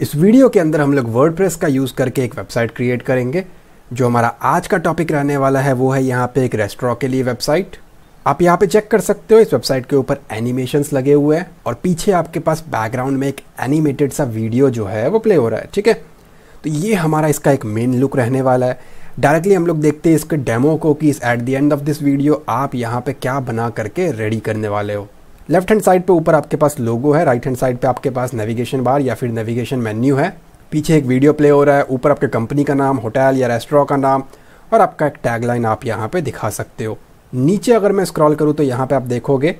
इस वीडियो के अंदर हम लोग वर्ड का यूज़ करके एक वेबसाइट क्रिएट करेंगे जो हमारा आज का टॉपिक रहने वाला है वो है यहाँ पे एक रेस्टोरेंट के लिए वेबसाइट आप यहाँ पे चेक कर सकते हो इस वेबसाइट के ऊपर एनिमेशंस लगे हुए हैं और पीछे आपके पास बैकग्राउंड में एक एनिमेटेड सा वीडियो जो है वो प्ले हो रहा है ठीक है तो ये हमारा इसका एक मेन लुक रहने वाला है डायरेक्टली हम लोग देखते हैं इसके डेमो को कि इस at the end of this video आप यहाँ पे क्या बना करके रेडी करने वाले हो लेफ्ट हैंड साइड पे ऊपर आपके पास लोगो है राइट हैंड साइड पे आपके पास नेविगेशन बार या फिर नेविगेशन मेन्यू है पीछे एक वीडियो प्ले हो रहा है ऊपर आपके कंपनी का नाम होटल या रेस्टोरेंट का नाम और आपका एक टैगलाइन आप यहाँ पे दिखा सकते हो नीचे अगर मैं स्क्रॉल करूँ तो यहाँ पे आप देखोगे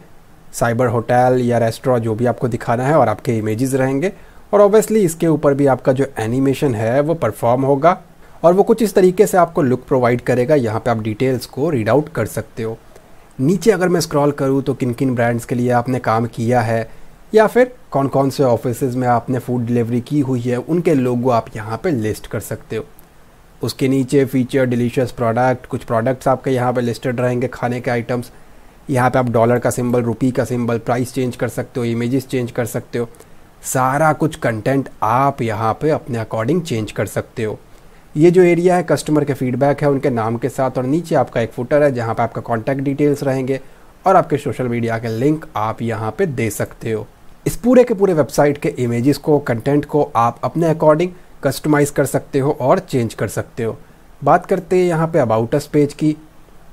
साइबर होटल या रेस्टोरा जो भी आपको दिखाना है और आपके इमेजेस रहेंगे और ऑब्वियसली इसके ऊपर भी आपका जो एनिमेशन है वो परफॉर्म होगा और वो कुछ इस तरीके से आपको लुक प्रोवाइड करेगा यहाँ पे आप डिटेल्स को रीड आउट कर सकते हो नीचे अगर मैं स्क्रॉल करूँ तो किन किन ब्रांड्स के लिए आपने काम किया है या फिर कौन कौन से ऑफिस में आपने फूड डिलीवरी की हुई है उनके लोगो आप यहाँ पर लिस्ट कर सकते हो उसके नीचे फीचर डिलीशियस प्रोडक्ट कुछ प्रोडक्ट्स आपके यहाँ पर लिस्टेड रहेंगे खाने के आइटम्स यहाँ पे आप डॉलर का सिंबल रुपी का सिंबल प्राइस चेंज कर सकते हो इमेजेस चेंज कर सकते हो सारा कुछ कंटेंट आप यहाँ पे अपने अकॉर्डिंग चेंज कर सकते हो ये जो एरिया है कस्टमर के फीडबैक है उनके नाम के साथ और नीचे आपका एक फुटर है जहाँ पर आपका कॉन्टैक्ट डिटेल्स रहेंगे और आपके सोशल मीडिया के लिंक आप यहाँ पर दे सकते हो इस पूरे के पूरे वेबसाइट के इमेजेस को कंटेंट को आप अपने अकॉर्डिंग कस्टमाइज़ कर सकते हो और चेंज कर सकते हो बात करते हैं यहाँ पे अस पेज की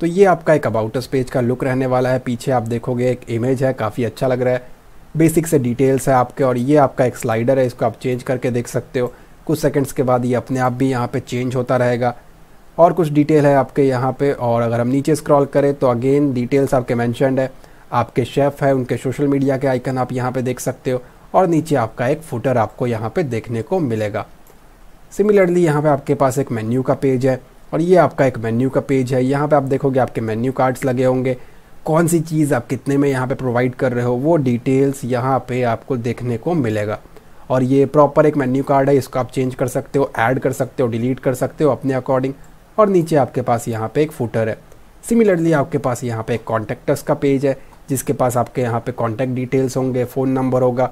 तो ये आपका एक अस पेज का लुक रहने वाला है पीछे आप देखोगे एक इमेज है काफ़ी अच्छा लग रहा है बेसिक से डिटेल्स है आपके और ये आपका एक स्लाइडर है इसको आप चेंज करके देख सकते हो कुछ सेकंड्स के बाद ये अपने आप भी यहाँ पे चेंज होता रहेगा और कुछ डिटेल है आपके यहाँ पे और अगर हम नीचे स्क्रॉल करें तो अगेन डिटेल्स आपके मैंशनड है आपके शेफ़ है उनके सोशल मीडिया के आइकन आप यहाँ पे देख सकते हो और नीचे आपका एक फुटर आपको यहाँ पे देखने को मिलेगा सिमिलरली यहाँ पे आपके पास एक मेन्यू का पेज है और ये आपका एक मेन्यू का पेज है यहाँ पे आप देखोगे आपके मेन्यू कार्ड्स लगे होंगे कौन सी चीज़ आप कितने में यहाँ पे प्रोवाइड कर रहे हो वो डिटेल्स यहाँ पे आपको देखने को मिलेगा और ये प्रॉपर एक मेन्यू कार्ड है इसको आप चेंज कर सकते हो ऐड कर सकते हो डिलीट कर सकते हो अपने अकॉर्डिंग और नीचे आपके पास यहाँ पे एक फूटर है सिमिलरली आपके पास यहाँ पे एक कॉन्टैक्टर्स का पेज है जिसके पास आपके यहाँ पे कॉन्टैक्ट डिटेल्स होंगे फ़ोन नंबर होगा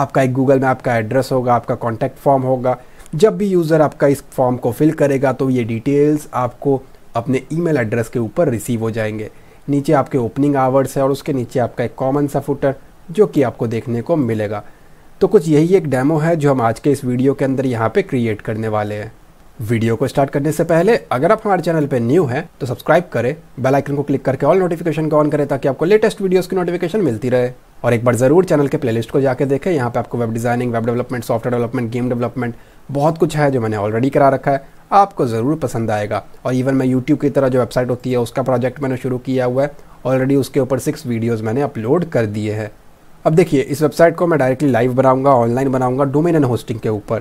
आपका एक गूगल में आपका एड्रेस होगा आपका कॉन्टैक्ट फॉर्म होगा जब भी यूज़र आपका इस फॉर्म को फिल करेगा तो ये डिटेल्स आपको अपने ईमेल एड्रेस के ऊपर रिसीव हो जाएंगे नीचे आपके ओपनिंग आवर्स है और उसके नीचे आपका एक कॉमन सा फुटर जो कि आपको देखने को मिलेगा तो कुछ यही एक डेमो है जो हम आज के इस वीडियो के अंदर यहाँ पे क्रिएट करने वाले हैं वीडियो को स्टार्ट करने से पहले अगर आप हमारे चैनल पर न्यू हैं तो सब्सक्राइब करें बेल आइकन को क्लिक करके ऑल नोटिफिकेशन को ऑन करें ताकि आपको लेटेस्ट वीडियोस की नोटिफिकेशन मिलती रहे और एक बार ज़रूर चैनल के प्लेलिस्ट को जाकर देखें यहाँ पे आपको web designing web development software development game development बहुत कुछ है जो मैंने ऑलरेडी करा रखा है आपको ज़रूर पसंद आएगा और इवन मैं यूट्यूब की तरह जो वेबसाइट होती है उसका प्रोजेक्ट मैंने शुरू किया हुआ है ऑलरेडी उसके ऊपर सिक्स वीडियोज़ मैंने अपलोड कर दिए हैं अब देखिए इस वेबसाइट को मैं डायरेक्टली लाइव बनाऊंगा ऑनलाइन बनाऊंगा डोमेन एंड होस्टिंग के ऊपर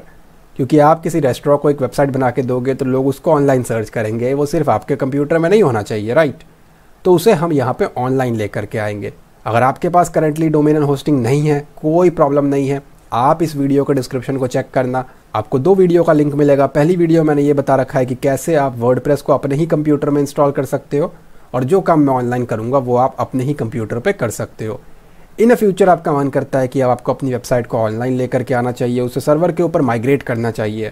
क्योंकि आप किसी रेस्टोरेंट को एक वेबसाइट बना के दोगे तो लोग उसको ऑनलाइन सर्च करेंगे वो सिर्फ आपके कंप्यूटर में नहीं होना चाहिए राइट तो उसे हम यहाँ पे ऑनलाइन ले करके आएंगे अगर आपके पास करंटली डोमेन एंड होस्टिंग नहीं है कोई प्रॉब्लम नहीं है आप इस वीडियो के डिस्क्रिप्शन को चेक करना आपको दो वीडियो का लिंक मिलेगा पहली वीडियो मैंने ये बता रखा है कि कैसे आप वर्ड को अपने ही कंप्यूटर में इंस्टॉल कर सकते हो और जो काम मैं ऑनलाइन करूँगा वो आप अपने ही कंप्यूटर पर कर सकते हो इन फ्यूचर आपका मन करता है कि अब आपको अपनी वेबसाइट को ऑनलाइन लेकर के आना चाहिए उसे सर्वर के ऊपर माइग्रेट करना चाहिए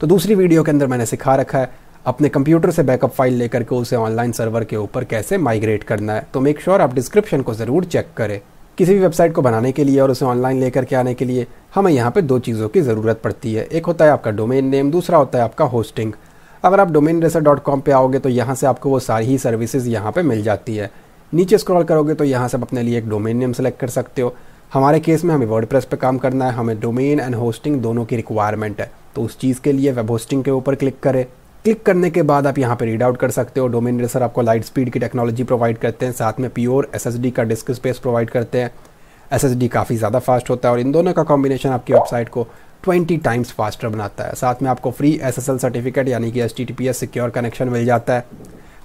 तो दूसरी वीडियो के अंदर मैंने सिखा रखा है अपने कंप्यूटर से बैकअप फाइल लेकर के उसे ऑनलाइन सर्वर के ऊपर कैसे माइग्रेट करना है तो मेक श्योर sure आप डिस्क्रिप्शन को ज़रूर चेक करें किसी भी वेबसाइट को बनाने के लिए और उसे ऑनलाइन लेकर के आने के लिए हमें यहाँ पर दो चीज़ों की ज़रूरत पड़ती है एक होता है आपका डोमेन नेम दूसरा होता है आपका होस्टिंग अगर आप डोमेन रेसर डॉट कॉम पर आओगे तो यहाँ से आपको वो सारी ही सर्विसेज यहाँ पर मिल जाती है नीचे स्क्रॉल करोगे तो यहाँ से आप अपने लिए एक डोमेन नेम सेलेक्ट कर सकते हो हमारे केस में हमें वर्ड पे काम करना है हमें डोमेन एंड होस्टिंग दोनों की रिक्वायरमेंट है तो उस चीज़ के लिए वेब होस्टिंग के ऊपर क्लिक करें क्लिक करने के बाद आप यहाँ पर रीड आउट कर सकते हो डोमेन रेसर आपको लाइट स्पीड की टेक्नोलॉजी प्रोवाइड करते हैं साथ में प्योर एस का डिस्क स्पेस प्रोवाइड करते हैं एस काफ़ी ज़्यादा फास्ट होता है और इन दोनों का कॉम्बिनेशन आपकी वेबसाइट को 20 टाइम्स फास्टर बनाता है साथ में आपको फ्री एस सर्टिफिकेट यानी कि एस सिक्योर कनेक्शन मिल जाता है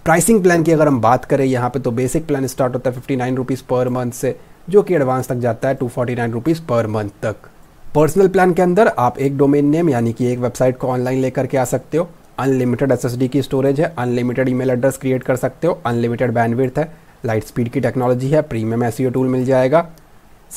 प्राइसिंग प्लान की अगर हम बात करें यहाँ पे तो बेसिक प्लान स्टार्ट होता है fifty nine rupees per month से जो कि एडवांस तक जाता है two forty nine rupees per month तक पर्सनल प्लान के अंदर आप एक डोमेन नेम यानी कि एक वेबसाइट को ऑनलाइन लेकर के आ सकते हो अनलिमिटेड एस की स्टोरेज है अनलिमिटेड ईमेल एड्रेस क्रिएट कर सकते हो अनलिमिटेड बैंडविड्थ है लाइट स्पीड की टेक्नोलॉजी है प्रीमियम एस टूल मिल जाएगा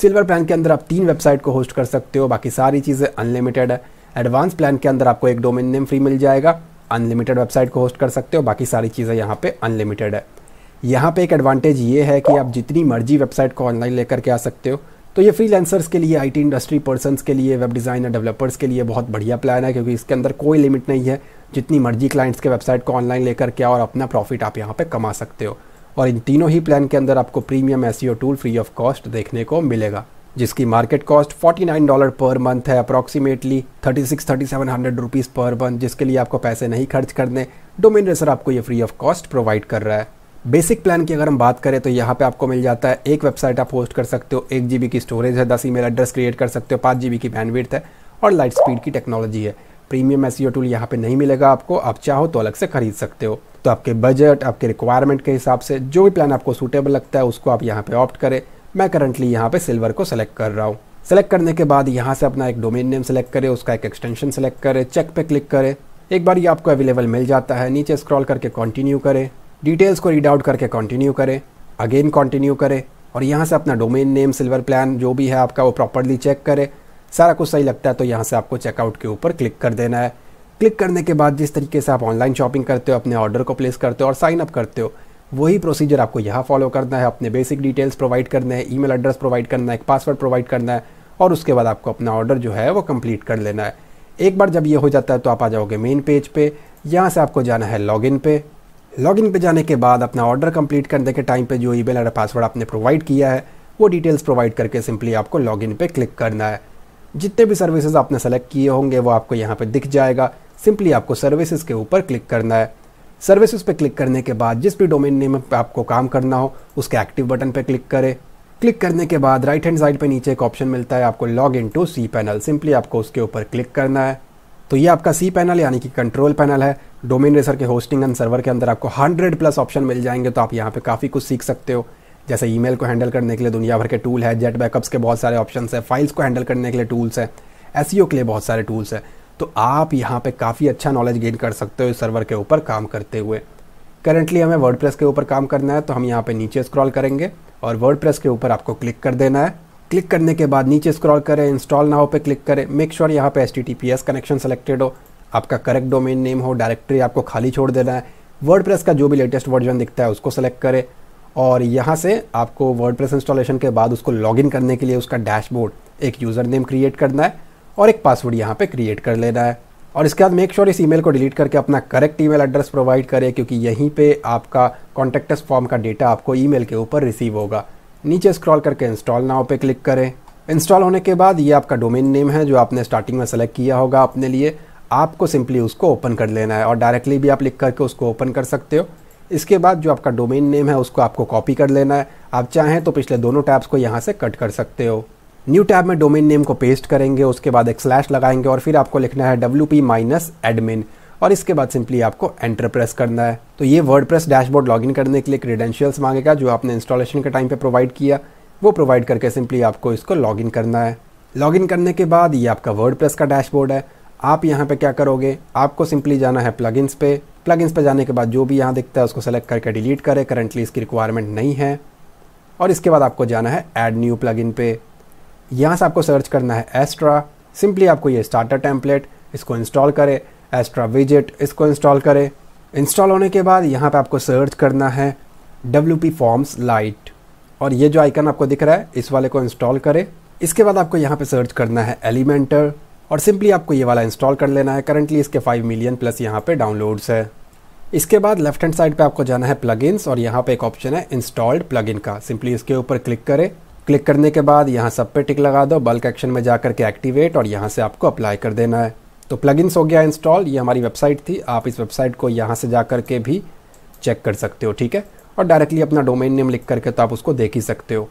सिल्वर प्लान के अंदर आप तीन वेबसाइट को होस्ट कर सकते हो बाकी सारी चीज़ें अनलिमिटेड है एडवांस प्लान के अंदर आपको एक डोमेन नेम फ्री मिल जाएगा अनलिमिटेड वेबसाइट को होस्ट कर सकते हो बाकी सारी चीज़ें यहाँ पे अनलिमिटेड है यहाँ पे एक एडवांटेज ये है कि आप जितनी मर्जी वेबसाइट को ऑनलाइन लेकर के आ सकते हो तो ये फ्री के लिए आई इंडस्ट्री पर्सनस के लिए वेब डिज़ाइनर डेवलपर्स के लिए बहुत बढ़िया प्लान है क्योंकि इसके अंदर कोई लिमिट नहीं है जितनी मर्जी क्लाइंट्स के वेबसाइट को ऑनलाइन लेकर के और अपना प्रॉफिट आप यहाँ पर कमा सकते हो और इन तीनों ही प्लान के अंदर आपको premium S tool free of cost देखने को मिलेगा जिसकी market cost 49 dollar per month है approximately 36 3700 hundred rupees per month जिसके लिए आपको पैसे नहीं खर्च करने डोमेन रेसर आपको ये फ्री ऑफ कॉस्ट प्रोवाइड कर रहा है बेसिक प्लान की अगर हम बात करें तो यहाँ पे आपको मिल जाता है एक वेबसाइट आप होस्ट कर सकते हो एक जी की स्टोरेज है दस ई एड्रेस क्रिएट कर सकते हो पाँच जी की बैंडविड है और लाइट स्पीड की टेक्नोलॉजी है प्रीमियम एस टूल यहाँ पे नहीं मिलेगा आपको आप चाहो तो अलग से खरीद सकते हो तो आपके बजट आपके रिक्वायरमेंट के हिसाब से जो भी प्लान आपको सूटेबल लगता है उसको आप यहाँ पे ऑप्ट करें मैं करंटली यहाँ पे सिल्वर को सेलेक्ट कर रहा हूँ सेलेक्ट करने के बाद यहाँ से अपना एक डोमेन नेम सेलेक्ट करें उसका एक एक्सटेंशन सेलेक्ट करें चेक पे क्लिक करें एक बार ये आपको अवेलेबल मिल जाता है नीचे स्क्रॉल करके कंटिन्यू करें डिटेल्स को रीड आउट करके कंटिन्यू करें अगेन कंटिन्यू करें और यहाँ से अपना डोमेन नेम सिल्वर प्लान जो भी है आपका वो प्रॉपरली चेक करें सारा कुछ सही लगता है तो यहाँ से आपको चेकआउट के ऊपर क्लिक कर देना है क्लिक करने के बाद जिस तरीके से आप ऑनलाइन शॉपिंग करते हो अपने ऑर्डर को प्लेस करते हो और साइन अप करते हो वही प्रोसीजर आपको यहाँ फॉलो करना है अपने बेसिक डिटेल्स प्रोवाइड करने हैं ईमेल एड्रेस प्रोवाइड करना है एक पासवर्ड प्रोवाइड करना है और उसके बाद आपको अपना ऑर्डर जो है वो कंप्लीट कर लेना है एक बार जब ये हो जाता है तो आप आ जाओगे मेन पेज पे यहाँ से आपको जाना है लॉगिन पे लॉगिन पे जाने के बाद अपना ऑर्डर कंप्लीट करने के टाइम पे जो ईमेल और पासवर्ड आपने प्रोवाइड किया है वो डिटेल्स प्रोवाइड करके सिंपली आपको लॉगिन पे क्लिक करना है जितने भी सर्विसेज आपने सेलेक्ट किए होंगे वो आपको यहाँ पे दिख जाएगा सिंपली आपको सर्विसेज के ऊपर क्लिक करना है सर्विसेज पे क्लिक करने के बाद जिस भी डोमेन नेम पे आपको काम करना हो उसके एक्टिव बटन पे क्लिक करें क्लिक करने के बाद राइट हैंड साइड पे नीचे एक ऑप्शन मिलता है आपको log in to C panel simply आपको उसके ऊपर क्लिक करना है तो ये आपका सी पैनल यानी कि कंट्रोल पैनल है डोमेन रेसर के होस्टिंग एंड सर्वर के अंदर आपको हंड्रेड प्लस ऑप्शन मिल जाएंगे तो आप यहाँ पे काफ़ी कुछ सीख सकते हो जैसे ई को हैंडल करने के लिए दुनिया भर के टूल है जेट बैकअप्स के बहुत सारे ऑप्शन है फाइल्स को हैंडल करने के लिए टूल्स है एस के लिए बहुत सारे टूल्स हैं तो आप यहाँ पे काफ़ी अच्छा नॉलेज गेन कर सकते हो इस सर्वर के ऊपर काम करते हुए करेंटली हमें वर्ड के ऊपर काम करना है तो हम यहाँ पे नीचे स्क्रॉल करेंगे और वर्ड के ऊपर आपको क्लिक कर देना है क्लिक करने के बाद नीचे स्क्रॉल करें इंस्टॉल ना हो पे क्लिक करें मेक श्योर यहाँ पे एस कनेक्शन सेलेक्टेड हो आपका करेक्ट डोमेन नेम हो डायरेक्टरी आपको खाली छोड़ देना है वर्ड का जो भी लेटेस्ट वर्जन दिखता है उसको सेलेक्ट करें और यहाँ से आपको वर्ड इंस्टॉलेशन के बाद उसको लॉग करने के लिए उसका डैशबोर्ड एक यूज़र नेम क्रिएट करना है और एक पासवर्ड यहाँ पे क्रिएट कर लेना है और इसके बाद मेक श्योर इस ईमेल को डिलीट करके अपना करेक्ट ईमेल एड्रेस प्रोवाइड करें क्योंकि यहीं पे आपका कॉन्टेक्टस फॉर्म का डेटा आपको ईमेल के ऊपर रिसीव होगा नीचे स्क्रॉल करके इंस्टॉल नाव पे क्लिक करें इंस्टॉल होने के बाद ये आपका डोमेन नेम है जो आपने स्टार्टिंग में सेलेक्ट किया होगा अपने लिए आपको सिंपली उसको ओपन कर लेना है और डायरेक्टली भी आप लिख करके उसको ओपन कर सकते हो इसके बाद जो आपका डोमेन नेम है उसको आपको कॉपी कर लेना है आप चाहें तो पिछले दोनों टैब्स को यहाँ से कट कर सकते हो न्यू टैब में डोमेन नेम को पेस्ट करेंगे उसके बाद एक स्लैश लगाएंगे और फिर आपको लिखना है डब्ल्यू पी माइनस एडमिन और इसके बाद सिंपली आपको एंटर प्रेस करना है तो ये वर्ड प्रेस डैशबोर्ड लॉगिन करने के लिए क्रीडेंशियल्स मांगेगा जो आपने इंस्टॉलेशन के टाइम पर प्रोवाइड किया वो प्रोवाइड करके सिंपली आपको इसको लॉगिन करना है लॉगिन करने के बाद ये आपका वर्ड प्रेस का डैशबोर्ड है आप यहाँ पे क्या करोगे आपको सिंपली जाना है प्लगइन्स पे प्लगइन्स पे जाने के बाद जो भी यहाँ दिखता है उसको सेलेक्ट करके डिलीट करें करंटली इसकी रिक्वायरमेंट नहीं है और इसके बाद आपको जाना है एड न्यू प्लगइन पे यहाँ से आपको सर्च करना है एस्ट्रा सिंपली आपको ये स्टार्टर टेम्पलेट इसको इंस्टॉल करें एस्ट्रा विजेट इसको इंस्टॉल करें इंस्टॉल होने के बाद यहाँ पे आपको सर्च करना है डब्ल्यू पी फॉर्म्स लाइट और ये जो आइकन आपको दिख रहा है इस वाले को इंस्टॉल करें इसके बाद आपको यहाँ पे सर्च करना है एलिमेंटर और सिंपली आपको ये वाला इंस्टॉल कर लेना है करंटली इसके 5 मिलियन प्लस यहाँ पे डाउनलोड्स है इसके बाद लेफ्ट हैंड साइड पे आपको जाना है प्लगइन्स और यहाँ पे एक ऑप्शन है इंस्टॉल्ड प्लगइन का सिंपली इसके ऊपर क्लिक करें क्लिक करने के बाद यहाँ सब पे टिक लगा दो बल्क एक्शन में जा करके एक्टिवेट और यहाँ से आपको अप्लाई कर देना है तो प्लगइन्स हो गया इंस्टॉल ये हमारी वेबसाइट थी आप इस वेबसाइट को यहाँ से जा करके भी चेक कर सकते हो ठीक है और डायरेक्टली अपना डोमेन नेम लिख करके तो आप उसको देख ही सकते हो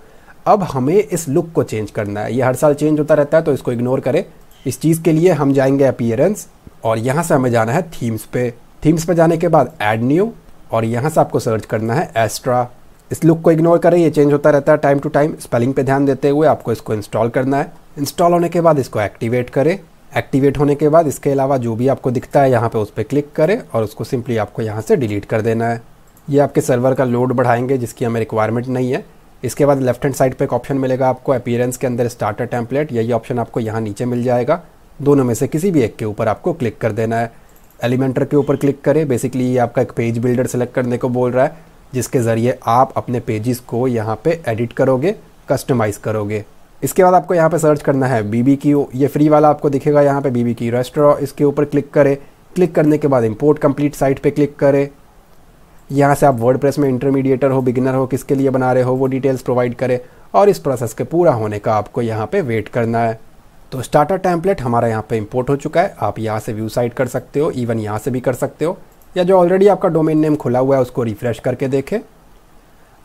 अब हमें इस लुक को चेंज करना है ये हर साल चेंज होता रहता है तो इसको इग्नोर करें इस चीज़ के लिए हम जाएंगे अपियरेंस और यहाँ से हमें जाना है थीम्स पे थीम्स पे जाने के बाद एड न्यू और यहाँ से आपको सर्च करना है एस्ट्रा इस लुक को इग्नोर करें ये चेंज होता रहता है टाइम टू टाइम स्पेलिंग पे ध्यान देते हुए आपको इसको इंस्टॉल करना है इंस्टॉल होने के बाद इसको एक्टिवेट करें एक्टिवेट होने के बाद इसके अलावा जो भी आपको दिखता है यहाँ पे उस पर क्लिक करें और उसको सिंपली आपको यहाँ से डिलीट कर देना है ये आपके सर्वर का लोड बढ़ाएंगे जिसकी हमें रिक्वायरमेंट नहीं है इसके बाद लेफ्ट हैंड साइड पर एक ऑप्शन मिलेगा आपको अपीयरेंस के अंदर स्टार्टर टेम्पलेट यही ऑप्शन आपको यहाँ नीचे मिल जाएगा दोनों में से किसी भी एक के ऊपर आपको क्लिक कर देना है एलिमेंटर के ऊपर क्लिक करें बेसिकली ये आपका एक पेज बिल्डर सेलेक्ट करने को बोल रहा है जिसके ज़रिए आप अपने पेजेस को यहाँ पे एडिट करोगे कस्टमाइज़ करोगे इसके बाद आपको यहाँ पे सर्च करना है बी बी क्यू ये फ्री वाला आपको दिखेगा यहाँ पे बीबी क्यू रेस्टोरेंट इसके ऊपर क्लिक करें क्लिक करने के बाद इम्पोर्ट कंप्लीट साइट पे क्लिक करें यहाँ से आप वर्ड में इंटरमीडिएटर हो बिगिनर हो किसके लिए बना रहे हो वो डिटेल्स प्रोवाइड करें और इस प्रोसेस के पूरा होने का आपको यहाँ पर वेट करना है तो स्टार्टर टैंपलेट हमारा यहाँ पे इम्पोर्ट हो चुका है आप यहाँ से व्यू साइड कर सकते हो इवन यहाँ से भी कर सकते हो या जो ऑलरेडी आपका डोमेन नेम खुला हुआ है उसको रिफ़्रेश करके देखें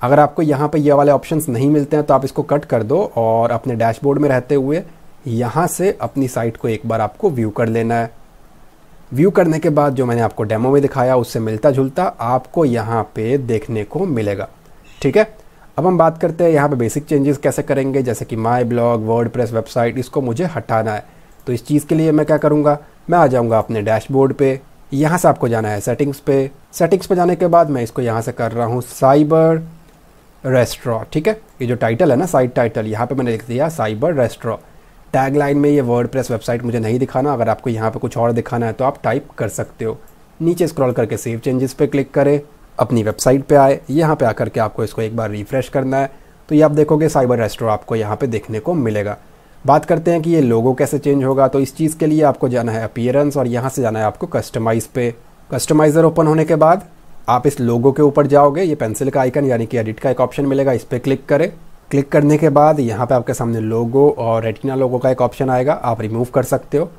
अगर आपको यहाँ पर ये वाले ऑप्शंस नहीं मिलते हैं तो आप इसको कट कर दो और अपने डैशबोर्ड में रहते हुए यहाँ से अपनी साइट को एक बार आपको व्यू कर लेना है व्यू करने के बाद जो मैंने आपको डेमो में दिखाया उससे मिलता जुलता आपको यहाँ पे देखने को मिलेगा ठीक है अब हम बात करते हैं यहाँ पे बेसिक चेंजेस कैसे करेंगे जैसे कि my blog WordPress website इसको मुझे हटाना है तो इस चीज़ के लिए मैं क्या करूँगा मैं आ जाऊँगा अपने डैशबोर्ड पर यहाँ से आपको जाना है सेटिंग्स पे सेटिंग्स पे जाने के बाद मैं इसको यहाँ से कर रहा हूँ साइबर रेस्ट्रॉ ठीक है ये जो टाइटल है ना साइट टाइटल यहाँ पे मैंने लिख दिया साइबर रेस्ट्रॉ टैग लाइन में ये वर्ड प्रेस वेबसाइट मुझे नहीं दिखाना अगर आपको यहाँ पे कुछ और दिखाना है तो आप टाइप कर सकते हो नीचे स्क्रॉल करके सेव चेंजेस पे क्लिक करें अपनी वेबसाइट पे आए यहाँ पे आकर के आपको इसको एक बार रिफ्रेश करना है तो ये आप देखोगे साइबर रेस्ट्रॉ आपको यहाँ पे देखने को मिलेगा बात करते हैं कि ये लोगो कैसे चेंज होगा तो इस चीज़ के लिए आपको जाना है अपियरेंस और यहाँ से जाना है आपको कस्टमाइज़ पे कस्टमाइज़र ओपन होने के बाद आप इस लोगो के ऊपर जाओगे ये पेंसिल का आइकन यानी कि एडिट का एक ऑप्शन मिलेगा इस पर क्लिक करें क्लिक करने के बाद यहाँ पे आपके सामने लोगो और रेटिना लोगो का एक ऑप्शन आएगा आप रिमूव कर सकते हो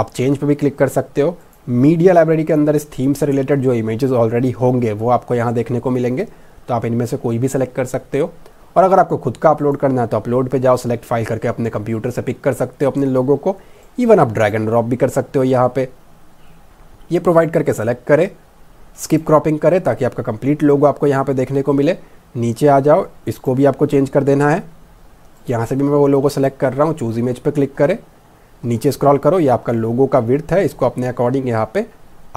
आप चेंज पर भी क्लिक कर सकते हो मीडिया लाइब्रेरी के अंदर इस थीम से रिलेटेड जो इमेजेस ऑलरेडी होंगे वो आपको यहाँ देखने को मिलेंगे तो आप इनमें से कोई भी सेलेक्ट कर सकते हो और अगर आपको खुद का अपलोड करना है तो अपलोड पे जाओ सेलेक्ट फाइल करके अपने कंप्यूटर से पिक कर सकते हो अपने लोगों को इवन आप ड्रैग एंड ड्रॉप भी कर सकते हो यहाँ पे ये प्रोवाइड करके सेलेक्ट करें स्किप क्रॉपिंग करें ताकि आपका कंप्लीट लोगो आपको यहाँ पे देखने को मिले नीचे आ जाओ इसको भी आपको चेंज कर देना है यहाँ से भी मैं वो लोगो सेलेक्ट कर रहा हूँ चूज़ इमेज पर क्लिक करें नीचे स्क्रॉल करो ये आपका लोगो का विर्थ है इसको अपने अकॉर्डिंग यहाँ पे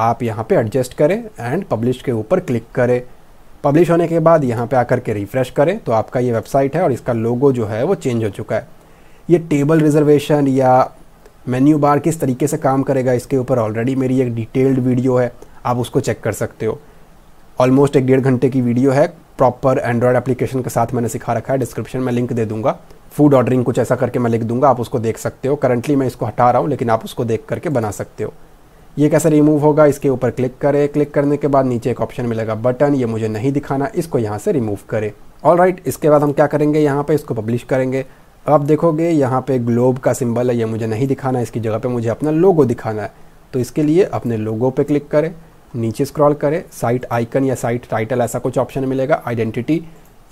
आप यहाँ पे एडजस्ट करें एंड पब्लिश के ऊपर क्लिक करें पब्लिश होने के बाद यहाँ पे आकर के रिफ़्रेश करें तो आपका ये वेबसाइट है और इसका लोगो जो है वो चेंज हो चुका है ये टेबल रिजर्वेशन या मेन्यू बार किस तरीके से काम करेगा इसके ऊपर ऑलरेडी मेरी एक डिटेल्ड वीडियो है आप उसको चेक कर सकते हो ऑलमोस्ट एक डेढ़ घंटे की वीडियो है प्रॉपर एंड्रॉयड एप्लीकेशन के साथ मैंने सिखा रखा है डिस्क्रिप्शन में लिंक दे दूंगा फूड ऑर्डरिंग कुछ ऐसा करके मैं लिख दूंगा आप उसको देख सकते हो करंटली मैं इसको हटा रहा हूँ लेकिन आप उसको देख करके बना सकते हो ये कैसे रिमूव होगा इसके ऊपर क्लिक करें क्लिक करने के बाद नीचे एक ऑप्शन मिलेगा बटन ये मुझे नहीं दिखाना इसको यहाँ से रिमूव करें ऑल राइट इसके बाद हम क्या करेंगे यहाँ पे इसको पब्लिश करेंगे आप देखोगे यहाँ पे ग्लोब का सिंबल है ये मुझे नहीं दिखाना इसकी जगह पे मुझे अपना लोगो दिखाना है तो इसके लिए अपने लोगो पे क्लिक करें नीचे स्क्रॉल करें साइट आइकन या साइट टाइटल ऐसा कुछ ऑप्शन मिलेगा आइडेंटिटी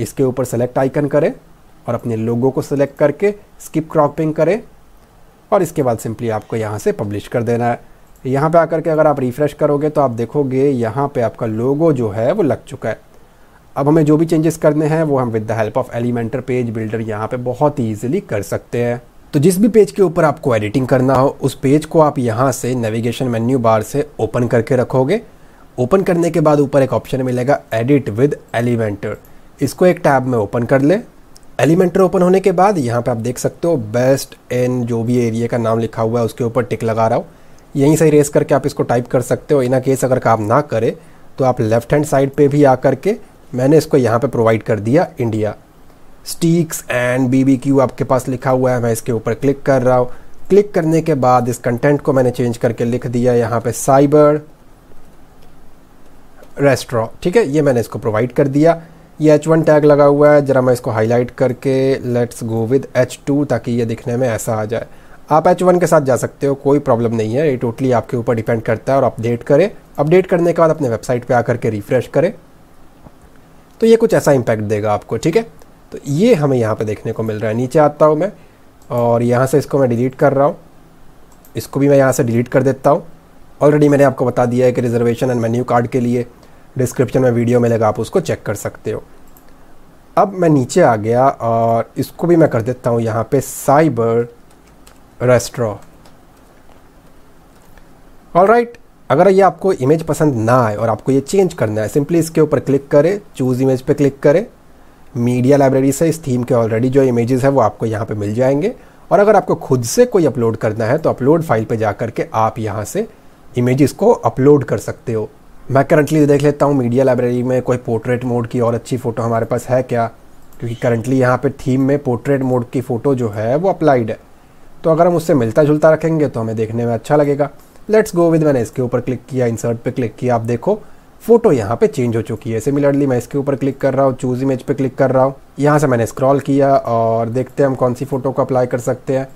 इसके ऊपर सेलेक्ट आइकन करें और अपने लोगो को सिलेक्ट करके स्किप क्रॉपिंग करें और इसके बाद सिंपली आपको यहाँ से पब्लिश कर देना है यहाँ पे आकर के अगर आप रिफ़्रेश करोगे तो आप देखोगे यहाँ पे आपका लोगो जो है वो लग चुका है अब हमें जो भी चेंजेस करने हैं वो हम with the help of Elementor page builder यहाँ पे बहुत ही ईजिली कर सकते हैं तो जिस भी पेज के ऊपर आपको एडिटिंग करना हो उस पेज को आप यहाँ से नेविगेशन मेन्यू बार से ओपन करके रखोगे ओपन करने के बाद ऊपर एक ऑप्शन मिलेगा एडिट विद एलिमेंटर इसको एक टैब में ओपन कर ले एलिमेंटर ओपन होने के बाद यहाँ पे आप देख सकते हो बेस्ट एन जो भी एरिया का नाम लिखा हुआ है उसके ऊपर टिक लगा रहा हूँ यहीं से रेस करके आप इसको टाइप कर सकते हो इन केस अगर काम ना करे तो आप लेफ्ट हैंड साइड पे भी आकर के मैंने इसको यहाँ पे प्रोवाइड कर दिया India steaks and B B Q आपके पास लिखा हुआ है मैं इसके ऊपर क्लिक कर रहा हूँ क्लिक करने के बाद इस कंटेंट को मैंने चेंज करके लिख दिया यहाँ पे साइबर रेस्ट्रॉ ठीक है ये मैंने इसको प्रोवाइड कर दिया ये एच वन टैग लगा हुआ है ज़रा मैं इसको हाईलाइट करके let's go with H two ताकि ये दिखने में ऐसा आ जाए आप एच वन के साथ जा सकते हो कोई प्रॉब्लम नहीं है ये टोटली आपके ऊपर डिपेंड करता है और अपडेट करें अपडेट करने के बाद अपने वेबसाइट पे आकर के रिफ्रेश करें तो ये कुछ ऐसा इम्पैक्ट देगा आपको ठीक है तो ये हमें यहाँ पे देखने को मिल रहा है नीचे आता हूँ मैं और यहाँ से इसको मैं डिलीट कर रहा हूँ इसको भी मैं यहाँ से डिलीट कर देता हूँ ऑलरेडी मैंने आपको बता दिया है कि रिजर्वेशन एंड मेन्यू कार्ड के लिए डिस्क्रिप्शन में वीडियो मिलेगा आप उसको चेक कर सकते हो अब मैं नीचे आ गया और इसको भी मैं कर देता हूँ यहाँ पे साइबर रेस्ट्रॉ ऑल राइट अगर ये आपको इमेज पसंद ना आए और आपको ये चेंज करना है सिंपली इसके ऊपर क्लिक करें चूज़ इमेज पे क्लिक करें मीडिया लाइब्रेरी से इस थीम के ऑलरेडी जो इमेजेस है वो आपको यहाँ पे मिल जाएंगे और अगर आपको खुद से कोई अपलोड करना है तो अपलोड फाइल पे जा करके आप यहाँ से इमेजेस को अपलोड कर सकते हो मैं करंटली देख लेता हूँ मीडिया लाइब्रेरी में कोई पोर्ट्रेट मोड की और अच्छी फ़ोटो हमारे पास है क्या क्योंकि करंटली यहाँ पर थीम में पोर्ट्रेट मोड की फ़ोटो जो है वो अप्लाइड है तो अगर हम उससे मिलता जुलता रखेंगे तो हमें देखने में अच्छा लगेगा लेट्स गो विद मैंने इसके ऊपर क्लिक किया इंसर्ट पे क्लिक किया आप देखो फोटो यहाँ पे चेंज हो चुकी है सिमिलरली मैं इसके ऊपर क्लिक कर रहा हूँ चूज इमेज पे क्लिक कर रहा हूँ यहाँ से मैंने स्क्रॉल किया और देखते हैं हम कौन सी फ़ोटो को अप्लाई कर सकते हैं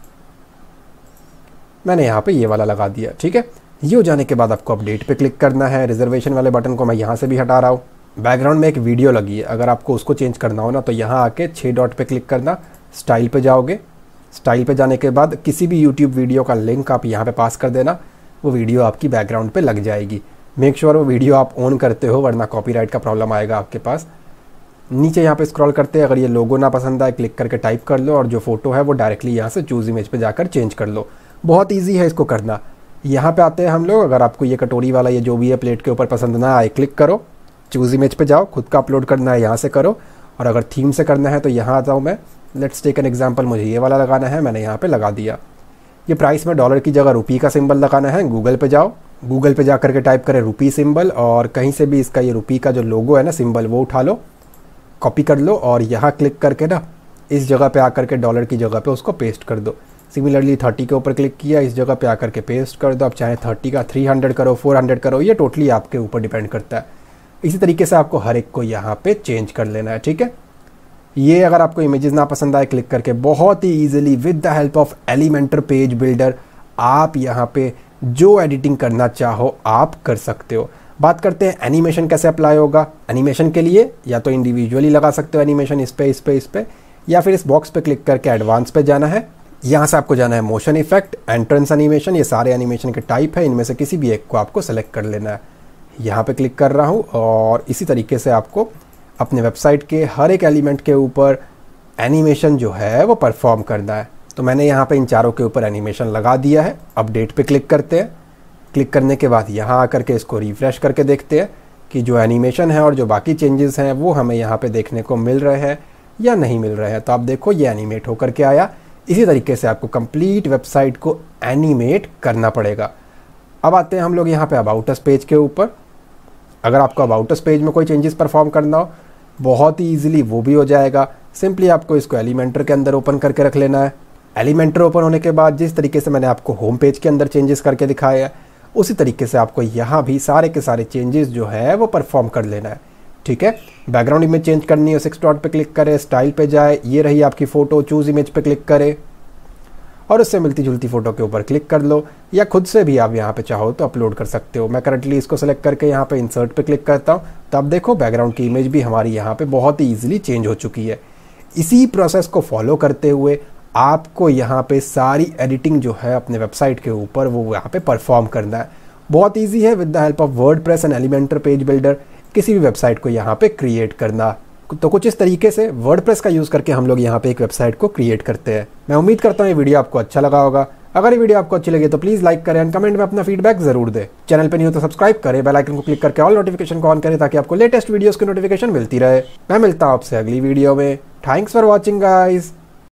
मैंने यहाँ पे ये वाला लगा दिया ठीक है ये हो जाने के बाद आपको अपडेट पे क्लिक करना है रिजर्वेशन वाले बटन को मैं यहाँ से भी हटा रहा हूँ बैकग्राउंड में एक वीडियो लगी है अगर आपको उसको चेंज करना हो ना तो यहाँ आके छः डॉट पे क्लिक करना स्टाइल पे जाओगे स्टाइल पे जाने के बाद किसी भी यूट्यूब वीडियो का लिंक आप यहाँ पे पास कर देना वो वीडियो आपकी बैकग्राउंड पे लग जाएगी मेक श्योर sure वो वीडियो आप ऑन करते हो वरना कॉपीराइट का प्रॉब्लम आएगा आपके पास नीचे यहाँ पे स्क्रॉल करते हैं अगर ये लोगो ना पसंद आए क्लिक करके टाइप कर लो और जो फोटो है वो डायरेक्टली यहाँ से चूज इमेज पर जाकर चेंज कर लो बहुत ईजी है इसको करना यहाँ पर आते हैं हम लोग अगर आपको ये कटोरी वाला ये जो भी है प्लेट के ऊपर पसंद ना आए क्लिक करो चूज इमेज पर जाओ खुद का अपलोड करना है यहाँ से करो और अगर थीम से करना है तो यहाँ आता हूँ मैं लेट्स टेक एन एग्जाम्पल मुझे ये वाला लगाना है मैंने यहाँ पे लगा दिया ये प्राइस में डॉलर की जगह रुपी का सिंबल लगाना है गूगल पे जाओ गूगल पे जा करके टाइप करें रुपी सिंबल और कहीं से भी इसका ये रुपी का जो लोगो है ना सिंबल वो उठा लो कॉपी कर लो और यहाँ क्लिक करके ना इस जगह पे आकर के डॉलर की जगह पे उसको पेस्ट कर दो सिमिलरली थर्टी के ऊपर क्लिक किया इस जगह पे आकर के पेस्ट कर दो आप चाहे थर्टी का थ्री हंड्रेड करो फोर हंड्रेड करो ये टोटली आपके ऊपर डिपेंड करता है इसी तरीके से आपको हर एक को यहाँ पे चेंज कर लेना है ठीक है ये अगर आपको इमेजेस ना पसंद आए क्लिक करके बहुत ही easily with the help of Elementor page builder आप यहाँ पे जो एडिटिंग करना चाहो आप कर सकते हो बात करते हैं एनिमेशन कैसे अप्लाई होगा एनिमेशन के लिए या तो इंडिविजुअली लगा सकते हो एनिमेशन इस पर इस पर इस पर या फिर इस बॉक्स पे क्लिक करके एडवांस पे जाना है यहाँ से आपको जाना है मोशन इफेक्ट एंट्रेंस एनिमेशन ये सारे एनिमेशन के टाइप है इनमें से किसी भी एक को आपको सेलेक्ट कर लेना है यहाँ पे क्लिक कर रहा हूँ और इसी तरीके से आपको अपने वेबसाइट के हर एक एलिमेंट के ऊपर एनिमेशन जो है वो परफॉर्म करना है तो मैंने यहाँ पे इन चारों के ऊपर एनिमेशन लगा दिया है अपडेट पे क्लिक करते हैं क्लिक करने के बाद यहाँ आकर के इसको रिफ्रेश करके देखते हैं कि जो एनिमेशन है और जो बाकी चेंजेस हैं वो हमें यहाँ पे देखने को मिल रहे हैं या नहीं मिल रहे हैं तो आप देखो ये एनिमेट होकर के आया इसी तरीके से आपको कंप्लीट वेबसाइट को एनिमेट करना पड़ेगा अब आते हैं हम लोग यहाँ पे अबाउटस पेज के ऊपर अगर आपको अबाउटस पेज में कोई चेंजेस परफॉर्म करना हो बहुत ही ईजिली वो भी हो जाएगा सिंपली आपको इसको एलिमेंटर के अंदर ओपन करके रख लेना है एलिमेंटर ओपन होने के बाद जिस तरीके से मैंने आपको होम पेज के अंदर चेंजेस करके दिखाया है उसी तरीके से आपको यहाँ भी सारे के सारे चेंजेस जो है वो परफॉर्म कर लेना है ठीक है बैकग्राउंड इमेज चेंज करनी है सिक्स डॉट पे क्लिक करें स्टाइल पे जाए ये रही आपकी फ़ोटो चूज़ इमेज पे क्लिक करें और उससे मिलती जुलती फ़ोटो के ऊपर क्लिक कर लो या खुद से भी आप यहाँ पे चाहो तो अपलोड कर सकते हो मैं करंटली इसको सेलेक्ट करके यहाँ पे इंसर्ट पे क्लिक करता हूँ तो आप देखो बैकग्राउंड की इमेज भी हमारी यहाँ पे बहुत ही ईजिली चेंज हो चुकी है इसी प्रोसेस को फॉलो करते हुए आपको यहाँ पे सारी एडिटिंग जो है अपने वेबसाइट के ऊपर वो यहाँ पे परफॉर्म करना है बहुत ईजी है with the help of WordPress and Elementor page builder किसी भी वेबसाइट को यहाँ पे क्रिएट करना तो कुछ इस तरीके से वर्ड का यूज़ करके हम लोग यहाँ पे एक वेबसाइट को क्रिएट करते हैं मैं उम्मीद करता हूँ ये वीडियो आपको अच्छा लगा होगा अगर ये वीडियो आपको अच्छी लगी तो प्लीज़ लाइक करें एंड कमेंट में अपना फीडबैक जरूर दें चैनल पर नहीं हो तो सब्सक्राइब करें बेल आइकन को क्लिक करके ऑल नोटिफिकेशन को ऑन करें ताकि आपको लेटेस्ट वीडियोस की नोटिफिकेशन मिलती रहे मैं मिलता हूँ आपसे अगली वीडियो में थैंक्स फॉर वॉचिंग गाइज़